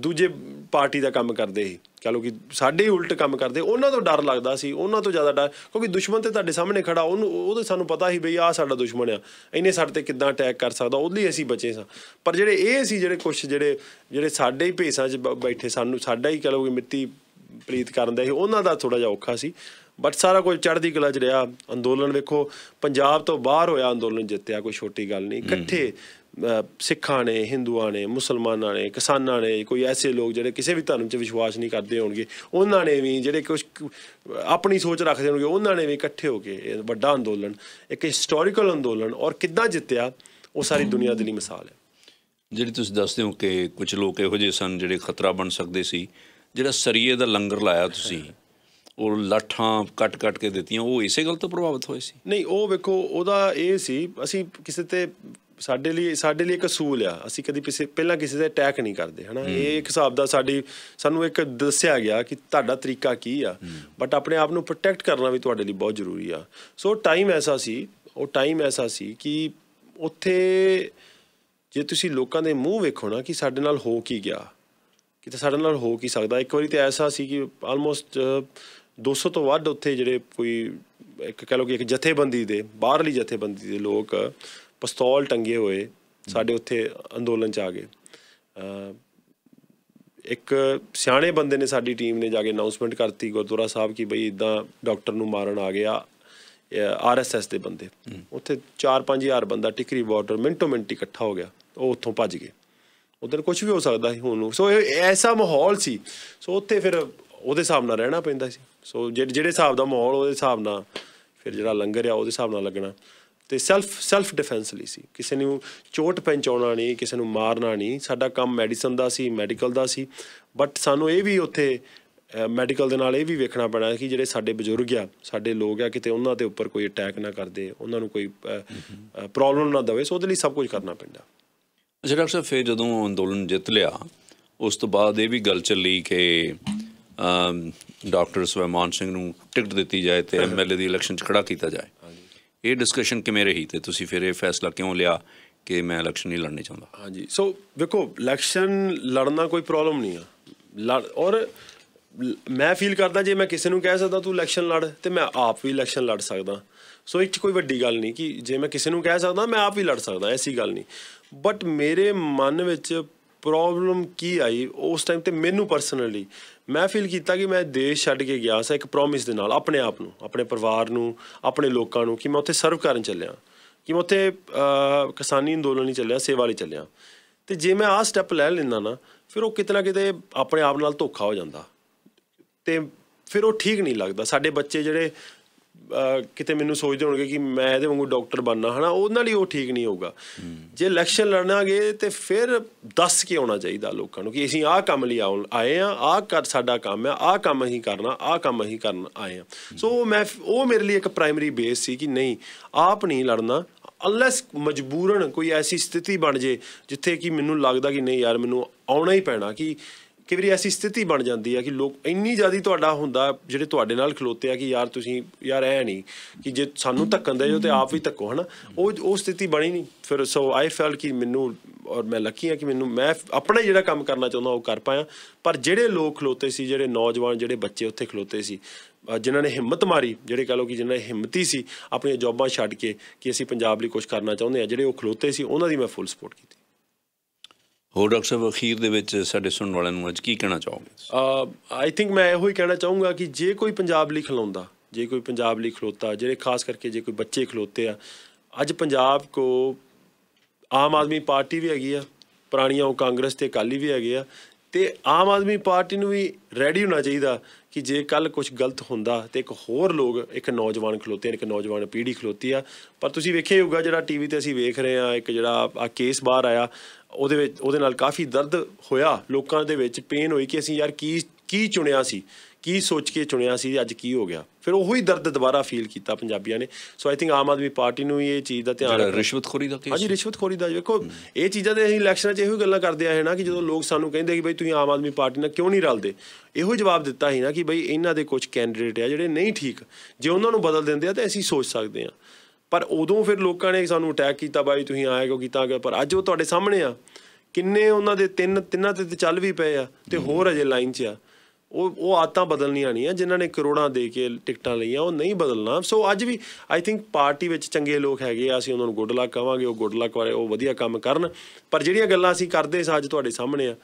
ਦੂਜੇ ਪਾਰਟੀ ਦਾ ਕੰਮ ਕਰਦੇ ਸੀ ਕਹ ਲੋ ਕਿ ਸਾਡੇ ਉਲਟ ਕੰਮ ਕਰਦੇ ਉਹਨਾਂ ਤੋਂ ਡਰ ਲੱਗਦਾ ਸੀ ਉਹਨਾਂ ਤੋਂ ਜ਼ਿਆਦਾ ਡਰ ਕਿਉਂਕਿ ਦੁਸ਼ਮਣ ਤੇ ਤੁਹਾਡੇ ਸਾਹਮਣੇ ਖੜਾ ਉਹਨੂੰ ਉਹਦੇ ਸਾਨੂੰ ਪਤਾ ਸੀ ਬਈ ਆ ਸਾਡਾ ਦੁਸ਼ਮਣ ਆ ਇਹਨੇ ਸਾਡੇ ਤੇ ਕਿੱਦਾਂ ਅਟੈਕ ਕਰ ਸਕਦਾ ਉਹ ਲਈ ਅਸੀਂ ਬਚੇ ਸਾਂ ਪਰ ਜਿਹੜੇ ਇਹ ਸੀ ਜਿਹੜੇ ਕੁਝ ਜਿਹੜੇ ਜਿਹੜੇ ਸਾਡੇ ਹੀ ਭੇਸਾਂ 'ਚ ਬੈਠੇ ਸਾਨੂੰ ਸਾਡਾ ਹੀ ਕਹ ਲੋ ਕਿ ਮਿੱਟੀ ਪ੍ਰੀਤ ਕਰਨ ਦੇ ਸੀ ਉਹਨਾਂ ਦਾ ਥੋੜਾ ਜਿਹਾ ਔਖਾ ਸੀ ਬਟ ਸਾਰਾ ਕੁਝ ਚੜ੍ਹਦੀ ਕਲਾ 'ਚ ਰਿਹਾ ਅੰਦੋਲਨ ਵੇਖੋ ਪੰਜਾਬ ਤੋਂ ਬਾਹਰ ਹੋਇਆ ਅੰਦੋਲਨ ਜਿੱਤਿਆ ਕੋਈ ਛੋਟੀ ਗੱਲ ਨਹੀਂ ਇਕੱਠੇ ਸਿੱਖਾਂ ਨੇ ਹਿੰਦੂਆਂ ਨੇ ਮੁਸਲਮਾਨਾਂ ਨੇ ਕਿਸਾਨਾਂ ਨੇ ਕੋਈ ਐਸੇ ਲੋਕ ਜਿਹੜੇ ਕਿਸੇ ਵੀ ਧਰਮ 'ਚ ਵਿਸ਼ਵਾਸ ਨਹੀਂ ਕਰਦੇ ਹੋਣਗੇ ਉਹਨਾਂ ਨੇ ਵੀ ਜਿਹੜੇ ਕੁਝ ਆਪਣੀ ਸੋਚ ਰੱਖਦੇ ਹੋਣਗੇ ਉਹਨਾਂ ਨੇ ਵੀ ਇਕੱਠੇ ਹੋ ਕੇ ਇਹ ਵੱਡਾ ਅੰਦੋਲਨ ਇੱਕ ਹਿਸਟੋਰੀਕਲ ਅੰਦੋਲਨ ਔਰ ਕਿੱਦਾਂ ਜਿੱਤਿਆ ਉਹ ਸਾਰੀ ਦੁਨੀਆ ਦੇ ਲਈ ਮਿਸਾਲ ਹੈ ਜਿਹੜੀ ਤੁਸੀਂ ਦੱਸਦੇ ਹੋ ਕਿ ਕੁਝ ਲੋਕ ਇਹੋ ਜਿਹੇ ਸਨ ਜਿਹੜੇ ਖਤਰਾ ਬਣ ਸਕਦੇ ਸੀ ਜਿਹੜਾ ਸਰੀਏ ਦਾ ਲੰਗਰ ਲਾਇਆ ਤੁਸੀਂ ਉਹ ਲੱਠਾਂ ਕੱਟ-ਕੱਟ ਕੇ ਦਿੱਤੀਆਂ ਉਹ ਇਸੇ ਗੱਲ ਤੋਂ ਪ੍ਰਭਾਵਿਤ ਹੋਏ ਸੀ ਨਹੀਂ ਉਹ ਵੇਖੋ ਉਹਦਾ ਇਹ ਸੀ ਅਸੀਂ ਕਿਸੇ ਤੇ ਸਾਡੇ ਲਈ ਸਾਡੇ ਲਈ ਇੱਕ ਸੂਲ ਆ ਅਸੀਂ ਕਦੀ ਕਿਸੇ ਪਹਿਲਾਂ ਕਿਸੇ ਤੇ ਅਟੈਕ ਨਹੀਂ ਕਰਦੇ ਹਨਾ ਇਹ ਇੱਕ ਹਿਸਾਬ ਦਾ ਸਾਡੀ ਸਾਨੂੰ ਇੱਕ ਦੱਸਿਆ ਗਿਆ ਕਿ ਤੁਹਾਡਾ ਤਰੀਕਾ ਕੀ ਆ ਬਟ ਆਪਣੇ ਆਪ ਨੂੰ ਪ੍ਰੋਟੈਕਟ ਕਰਨਾ ਵੀ ਤੁਹਾਡੇ ਲਈ ਬਹੁਤ ਜ਼ਰੂਰੀ ਆ ਸੋ ਟਾਈਮ ਐਸਾ ਸੀ ਉਹ ਟਾਈਮ ਐਸਾ ਸੀ ਕਿ ਉੱਥੇ ਜੇ ਤੁਸੀਂ ਲੋਕਾਂ ਦੇ ਮੂੰਹ ਵੇਖੋ ਨਾ ਕਿ ਸਾਡੇ ਨਾਲ ਹੋ ਕੀ ਗਿਆ ਤੇ ਸਾਡੇ ਨਾਲ ਹੋ ਕੀ ਸਕਦਾ ਇੱਕ ਵਾਰੀ ਤੇ ਐਸਾ ਸੀ ਕਿ ਆਲਮੋਸਟ 200 ਤੋਂ ਵੱਧ ਉੱਥੇ ਜਿਹੜੇ ਕੋਈ ਇੱਕ ਕਹ ਲਓ ਕਿ ਇੱਕ ਜਥੇਬੰਦੀ ਦੇ ਬਾਹਰਲੀ ਜਥੇਬੰਦੀ ਦੇ ਲੋਕ ਪਿਸਤੌਲ ਟੰਗੇ ਹੋਏ ਸਾਡੇ ਉੱਥੇ ਅੰਦੋਲਨ ਚ ਆ ਗਏ ਇੱਕ ਸਿਆਣੇ ਬੰਦੇ ਨੇ ਸਾਡੀ ਟੀਮ ਨੇ ਜਾ ਕੇ ਅਨਾਉਂਸਮੈਂਟ ਕਰਤੀ ਗੁਰਦੁਆਰਾ ਸਾਹਿਬ ਕੀ ਬਈ ਇਦਾਂ ਡਾਕਟਰ ਨੂੰ ਮਾਰਨ ਆ ਗਿਆ ਆਰਐਸਐਸ ਦੇ ਬੰਦੇ ਉੱਥੇ 4-5000 ਬੰਦਾ ਟਿਕਰੀ ਬਾਰਡਰ ਮਿੰਟੋ ਮਿੰਟ ਇਕੱਠਾ ਹੋ ਗਿਆ ਉਹ ਉੱਥੋਂ ਭੱਜ ਗਏ ਉਧਰ ਕੁਝ ਵੀ ਹੋ ਸਕਦਾ ਸੀ ਹੁਣ ਸੋ ਐਸਾ ਮਾਹੌਲ ਸੀ ਸੋ ਉੱਥੇ ਫਿਰ ਉਹਦੇ ਹਿਸਾਬ ਨਾਲ ਰਹਿਣਾ ਪੈਂਦਾ ਸੀ ਸੋ ਜਿਹੜੇ ਹਿਸਾਬ ਦਾ ਮਾਹੌਲ ਉਹਦੇ ਹਿਸਾਬ ਨਾਲ ਫਿਰ ਜਿਹੜਾ ਲੰਗਰ ਆ ਉਹਦੇ ਹਿਸਾਬ ਨਾਲ ਲੱਗਣਾ ਤੇ ਸੈਲਫ ਸੈਲਫ ਡਿਫੈਂਸ ਲਈ ਸੀ ਕਿਸੇ ਨੂੰ ਚੋਟ ਪਹੁੰਚਾਉਣਾ ਨਹੀਂ ਕਿਸੇ ਨੂੰ ਮਾਰਨਾ ਨਹੀਂ ਸਾਡਾ ਕੰਮ ਮੈਡੀਸਨ ਦਾ ਸੀ ਮੈਡੀਕਲ ਦਾ ਸੀ ਬਟ ਸਾਨੂੰ ਇਹ ਵੀ ਉੱਥੇ ਮੈਡੀਕਲ ਦੇ ਨਾਲ ਇਹ ਵੀ ਵੇਖਣਾ ਪੈਣਾ ਕਿ ਜਿਹੜੇ ਸਾਡੇ ਬਜ਼ੁਰਗ ਆ ਸਾਡੇ ਲੋਕ ਆ ਕਿਤੇ ਉਹਨਾਂ ਦੇ ਉੱਪਰ ਕੋਈ ਅਟੈਕ ਨਾ ਕਰਦੇ ਉਹਨਾਂ ਨੂੰ ਕੋਈ ਪ੍ਰੋਬਲਮ ਨਾ ਦਵੇ ਸੋ ਉਹਦੇ ਲਈ ਸਭ ਕੁਝ ਕਰਨਾ ਪੈਂਦਾ ਅੱਛਾ ਡਾਕਟਰ ਸਾਹਿਬ ਫਿਰ ਜਦੋਂ ਅੰਦੋਲਨ ਜਿੱਤ ਲਿਆ ਉਸ ਤੋਂ ਬਾਅਦ ਇਹ ਵੀ ਗੱਲ ਚੱਲੀ ਕਿ ਡਾਕਟਰ ਸਵੈਮਾਨ ਸਿੰਘ ਨੂੰ ਟਿਕਟ ਦਿੱਤੀ ਜਾਏ ਤੇ ਐਮਐਲਏ ਦੀ ਇਲੈਕਸ਼ਨ 'ਚ ਖੜਾ ਕੀਤਾ ਜਾਏ ਇਹ ਡਿਸਕਸ਼ਨ ਕਿਵੇਂ ਰਹੀ ਤੇ ਤੁਸੀਂ ਫਿਰ ਇਹ ਫੈਸਲਾ ਕਿਉਂ ਲਿਆ ਕਿ ਮੈਂ ਇਲੈਕਸ਼ਨ ਨਹੀਂ ਲੜਨੀ ਚਾਹੁੰਦਾ ਹਾਂਜੀ ਸੋ ਵੇਖੋ ਇਲੈਕਸ਼ਨ ਲੜਨਾ ਕੋਈ ਪ੍ਰੋਬਲਮ ਨਹੀਂ ਆ ਔਰ ਮੈਂ ਫੀਲ ਕਰਦਾ ਜੇ ਮੈਂ ਕਿਸੇ ਨੂੰ ਕਹਿ ਸਕਦਾ ਤੂੰ ਇਲੈਕਸ਼ਨ ਲੜ ਤੇ ਮੈਂ ਆਪ ਵੀ ਇਲੈਕਸ਼ਨ ਲੜ ਸਕਦਾ ਸੋ ਇੱਥੇ ਕੋਈ ਵੱਡੀ ਗੱਲ ਨਹੀਂ ਕਿ ਜੇ ਮੈਂ ਕਿਸੇ ਨੂੰ ਕਹਿ ਸਕਦਾ ਮੈਂ ਆਪ ਵੀ ਲੜ ਸਕਦਾ ਐਸੀ ਗੱਲ ਨਹੀਂ ਬਟ ਮੇਰੇ ਮਨ ਵਿੱਚ ਪ੍ਰੋਬਲਮ ਕੀ ਆਈ ਉਸ ਟਾਈਮ ਤੇ ਮੈਨੂੰ ਪਰਸਨਲੀ ਮੈਂ ਫੀਲ ਕੀਤਾ ਕਿ ਮੈਂ ਦੇਸ਼ ਛੱਡ ਕੇ ਗਿਆ ਸਾਂ ਇੱਕ ਪ੍ਰੋਮਿਸ ਦੇ ਨਾਲ ਆਪਣੇ ਆਪ ਨੂੰ ਆਪਣੇ ਪਰਿਵਾਰ ਨੂੰ ਆਪਣੇ ਲੋਕਾਂ ਨੂੰ ਕਿ ਮੈਂ ਉੱਥੇ ਸਰਵ ਕਰਨ ਚੱਲਿਆ ਕਿ ਮੈਂ ਉੱਥੇ ਕਿਸਾਨੀ ਅੰਦੋਲਨ ਨਹੀਂ ਚੱਲਿਆ ਸੇਵਾ ਲਈ ਚੱਲਿਆ ਤੇ ਜੇ ਮੈਂ ਆਹ ਸਟੈਪ ਲੈ ਲੈਂਦਾ ਨਾ ਫਿਰ ਉਹ ਕਿਤਨਾ ਕਿਤੇ ਆਪਣੇ ਆਪ ਨਾਲ ਧੋਖਾ ਹੋ ਜਾਂਦਾ ਤੇ ਫਿਰ ਉਹ ਠੀਕ ਨਹੀਂ ਲੱਗਦਾ ਸਾਡੇ ਬੱਚੇ ਜਿਹੜੇ ਕਿਤੇ ਮੈਨੂੰ ਸੋਚਦੇ ਹੋਣਗੇ ਕਿ ਮੈਂ ਇਹਦੇ ਵਾਂਗੂ ਡਾਕਟਰ ਬੰਨਾ ਹਨਾ ਉਹਨਾਂ ਲਈ ਉਹ ਠੀਕ ਨਹੀਂ ਹੋਊਗਾ ਜੇ ਇਲੈਕਸ਼ਨ ਲੜਨਾਗੇ ਤੇ ਫਿਰ ਦੱਸ ਕੇ ਆਉਣਾ ਚਾਹੀਦਾ ਲੋਕਾਂ ਨੂੰ ਕਿ ਅਸੀਂ ਆਹ ਕੰਮ ਲਈ ਆਏ ਆ ਆਹ ਕਰ ਸਾਡਾ ਕੰਮ ਆ ਆਹ ਕੰਮ ਹੀ ਕਰਨਾ ਆਹ ਕੰਮ ਹੀ ਕਰਨ ਆਏ ਆ ਸੋ ਮੈਂ ਉਹ ਮੇਰੇ ਲਈ ਇੱਕ ਪ੍ਰਾਇਮਰੀ ਬੇਸ ਸੀ ਕਿ ਨਹੀਂ ਆਪ ਨਹੀਂ ਲੜਨਾ ਅਨਲੈਸ ਮਜਬੂਰਨ ਕੋਈ ਐਸੀ ਸਥਿਤੀ ਬਣ ਜੇ ਜਿੱਥੇ ਕਿ ਮੈਨੂੰ ਲੱਗਦਾ ਕਿ ਨਹੀਂ ਯਾਰ ਮੈਨੂੰ ਆਉਣਾ ਹੀ ਪੈਣਾ ਕਿ ਕਈ ਵਾਰੀ ਐਸੀ ਸਥਿਤੀ ਬਣ ਜਾਂਦੀ ਹੈ ਕਿ ਲੋਕ ਇੰਨੀ ਜ਼ਿਆਦੀ ਤੁਹਾਡਾ ਹੁੰਦਾ ਜਿਹੜੇ ਤੁਹਾਡੇ ਨਾਲ ਖਲੋਤੇ ਆ ਕਿ ਯਾਰ ਤੁਸੀਂ ਯਾਰ ਐ ਨਹੀਂ ਕਿ ਜੇ ਸਾਨੂੰ ਧੱਕਣ ਦੇ ਜੋ ਤੇ ਆਪ ਵੀ ਧੱਕੋ ਹਨਾ ਉਹ ਉਹ ਸਥਿਤੀ ਬਣੀ ਨਹੀਂ ਫਿਰ ਸੋ ਆਈ ਫੈਲਟ ਕਿ ਮੈਨੂੰ ਔਰ ਮੈਂ ਲੱਕੀ ਆ ਕਿ ਮੈਨੂੰ ਮੈਂ ਆਪਣਾ ਜਿਹੜਾ ਕੰਮ ਕਰਨਾ ਚਾਹੁੰਦਾ ਉਹ ਕਰ ਪਾਇਆ ਪਰ ਜਿਹੜੇ ਲੋਕ ਖਲੋਤੇ ਸੀ ਜਿਹੜੇ ਨੌਜਵਾਨ ਜਿਹੜੇ ਬੱਚੇ ਉੱਥੇ ਖਲੋਤੇ ਸੀ ਜਿਨ੍ਹਾਂ ਨੇ ਹਿੰਮਤ ਮਾਰੀ ਜਿਹੜੇ ਕਹ ਲੋ ਕਿ ਜਿਨ੍ਹਾਂ ਨੇ ਹਿੰਮਤੀ ਸੀ ਆਪਣੀਆਂ ਜੌਬਾਂ ਛੱਡ ਕੇ ਕਿ ਅਸੀਂ ਪੰਜਾਬ ਲਈ ਕੁਝ ਕਰਨਾ ਚਾਹੁੰਦੇ ਆ ਜਿਹੜੇ ਉਹ ਖਲੋਤੇ ਸੀ ਉਹਨਾਂ ਦੀ ਮੈਂ ਫੁੱਲ ਸਪੋਰਟ ਕੀਤੀ ਹੋਰ ਡਾਕਟਰ ਸਾਹਿਬ ਅਖੀਰ ਦੇ ਵਿੱਚ ਸਾਡੇ ਸੁਣਨ ਵਾਲਿਆਂ ਨੂੰ ਅੱਜ ਕੀ ਕਹਿਣਾ ਚਾਹੋਗੇ ਆਈ ਥਿੰਕ ਮੈਂ ਇਹੋ ਹੀ ਕਹਿਣਾ ਚਾਹੂੰਗਾ ਕਿ ਜੇ ਕੋਈ ਪੰਜਾਬ ਲਈ ਖਲੋਂਦਾ ਜੇ ਕੋਈ ਪੰਜਾਬ ਲਈ ਖਲੋਤਾ ਜਿਹੜੇ ਖਾਸ ਕਰਕੇ ਜੇ ਕੋਈ ਬੱਚੇ ਖਲੋਤੇ ਆ ਅੱਜ ਪੰਜਾਬ ਕੋ ਆਮ ਆਦਮੀ ਪਾਰਟੀ ਵੀ ਹੈਗੀ ਆ ਪੁਰਾਣੀਆਂ ਉਹ ਕਾਂਗਰਸ ਤੇ ਅਕਾਲੀ ਵੀ ਹੈਗੇ ਆ ਤੇ ਆਮ ਆਦਮੀ ਪਾਰਟੀ ਨੂੰ ਵੀ ਰੈਡੀ ਹੋਣਾ ਚਾਹੀਦਾ ਕਿ ਜੇ ਕੱਲ ਕੁਝ ਗਲਤ ਹੁੰਦਾ ਤੇ ਇੱਕ ਹੋਰ ਲੋਕ ਇੱਕ ਨੌਜਵਾਨ ਖਲੋਤੇ ਨੇ ਇੱਕ ਨੌਜਵਾਨ ਪੀੜ੍ਹੀ ਖਲੋਤੀ ਆ ਪਰ ਤੁਸੀਂ ਵੇਖਿਆ ਹੋਊਗਾ ਜਿਹੜਾ ਟੀਵੀ ਤੇ ਅਸੀਂ ਵੇਖ ਰਹੇ ਆ ਇੱਕ ਜਿਹੜਾ ਆ ਕੇਸ ਬਾਹਰ ਆਇਆ ਉਹਦੇ ਵਿੱਚ ਉਹਦੇ ਨਾਲ ਕਾਫੀ ਦਰਦ ਹੋਇਆ ਲੋਕਾਂ ਦੇ ਵਿੱਚ ਪੇਨ ਹੋਈ ਕਿ ਅਸੀਂ ਯਾਰ ਕੀ ਕੀ ਚੁਣਿਆ ਸੀ ਕੀ ਸੋਚ ਕੇ ਚੁਣਿਆ ਸੀ ਅੱਜ ਕੀ ਹੋ ਗਿਆ ਫਿਰ ਹੀ ਦਰਦ ਦੁਬਾਰਾ ਫੀਲ ਕੀਤਾ ਪੰਜਾਬੀਆਂ ਨੇ ਸੋ I think Aam Aadmi party ਨੂੰ ਇਹ ਚੀਜ਼ ਦਾ ਧਿਆਨ ਰੱਖਣਾ ਰਿਸ਼ਵਤਖੋਰੀ ਦਾ ਕੇਸ ਹਾਂਜੀ ਰਿਸ਼ਵਤਖੋਰੀ ਦਾ ਵੇਖੋ ਇਹ ਚੀਜ਼ਾਂ ਦੇ ਅਸੀਂ ਇਲੈਕਸ਼ਨਾਂ 'ਚ ਇਹੋ ਗੱਲਾਂ ਕਰਦੇ ਆਏ ਨਾ ਕਿ ਜਦੋਂ ਲੋਕ ਸਾਨੂੰ ਕਹਿੰਦੇ ਕਿ ਬਈ ਤੁਸੀਂ ਆਮ ਆਦਮੀ ਪਾਰਟੀ ਨਾਲ ਕਿਉਂ ਨਹੀਂ ਰਲਦੇ ਇਹੋ ਜਵਾਬ ਦਿੱਤਾ ਸੀ ਨਾ ਕਿ ਬਈ ਇਹਨਾਂ ਦੇ ਕੁਝ ਕੈਂਡੀਡੇਟ ਆ ਜਿਹੜੇ ਨਹੀਂ ਠੀਕ ਜੇ ਉਹਨਾਂ ਨੂੰ ਬਦਲ ਦਿੰਦੇ ਆ ਤਾਂ ਅਸੀਂ ਸੋਚ ਸਕਦੇ ਆ ਪਰ ਉਦੋਂ ਫਿਰ ਲੋਕਾਂ ਨੇ ਸਾਨੂੰ ਅਟੈਕ ਕੀਤਾ ਬਾਈ ਤੁਸੀਂ ਆਏ ਕਿਉਂ ਕੀਤਾ ਗਿਆ ਪਰ ਅੱਜ ਉਹ ਤੁਹਾਡੇ ਸਾਹਮਣੇ ਆ ਕਿੰਨੇ ਉਹਨਾਂ ਦੇ ਤਿੰਨ ਤਿੰਨਾਂ ਤੇ ਚੱਲ ਵੀ ਪਏ ਆ ਤੇ ਹੋਰ ਅਜੇ ਲਾਈਨ 'ਚ ਆ ਉਹ ਉਹ ਆਤਾਂ ਬਦਲਣੀਆਂ ਨਹੀਂ ਆ ਜਿਨ੍ਹਾਂ ਨੇ ਕਰੋੜਾਂ ਦੇ ਕੇ ਟਿਕਟਾਂ ਲਈਆਂ ਉਹ ਨਹੀਂ ਬਦਲਣਾ ਸੋ ਅੱਜ ਵੀ ਆਈ ਥਿੰਕ ਪਾਰਟੀ ਵਿੱਚ ਚੰਗੇ ਲੋਕ ਹੈਗੇ ਆ ਅਸੀਂ ਉਹਨਾਂ ਨੂੰ ਗੁੱਡ ਲੱਕ ਕਵਾਂਗੇ ਉਹ ਗੁੱਡ ਲੱਕ ਵਾਲੇ ਉਹ ਵਧੀਆ ਕੰਮ ਕਰਨ ਪਰ ਜਿਹੜੀਆਂ ਗੱਲਾਂ ਅਸੀਂ ਕਰਦੇ ਸਾਂ ਅੱਜ ਤੁਹਾਡੇ ਸਾਹਮਣੇ ਆ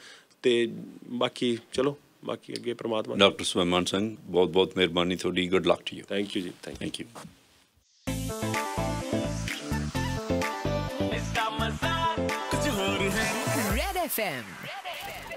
ਤੇ ਬਾਕੀ ਚਲੋ ਬਾਕੀ ਅੱਗੇ ਪ੍ਰਮਾਤਮਾ ਡਾਕਟਰ ਸੁਮਨ ਸਿੰਘ ਬਹੁਤ ਬਹੁਤ ਮਿਹਰਬਾਨੀ ਤੁਹਾਡੀ good luck to you thank you ji thank you FM.